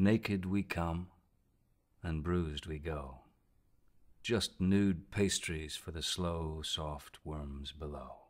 Naked we come, and bruised we go. Just nude pastries for the slow, soft worms below.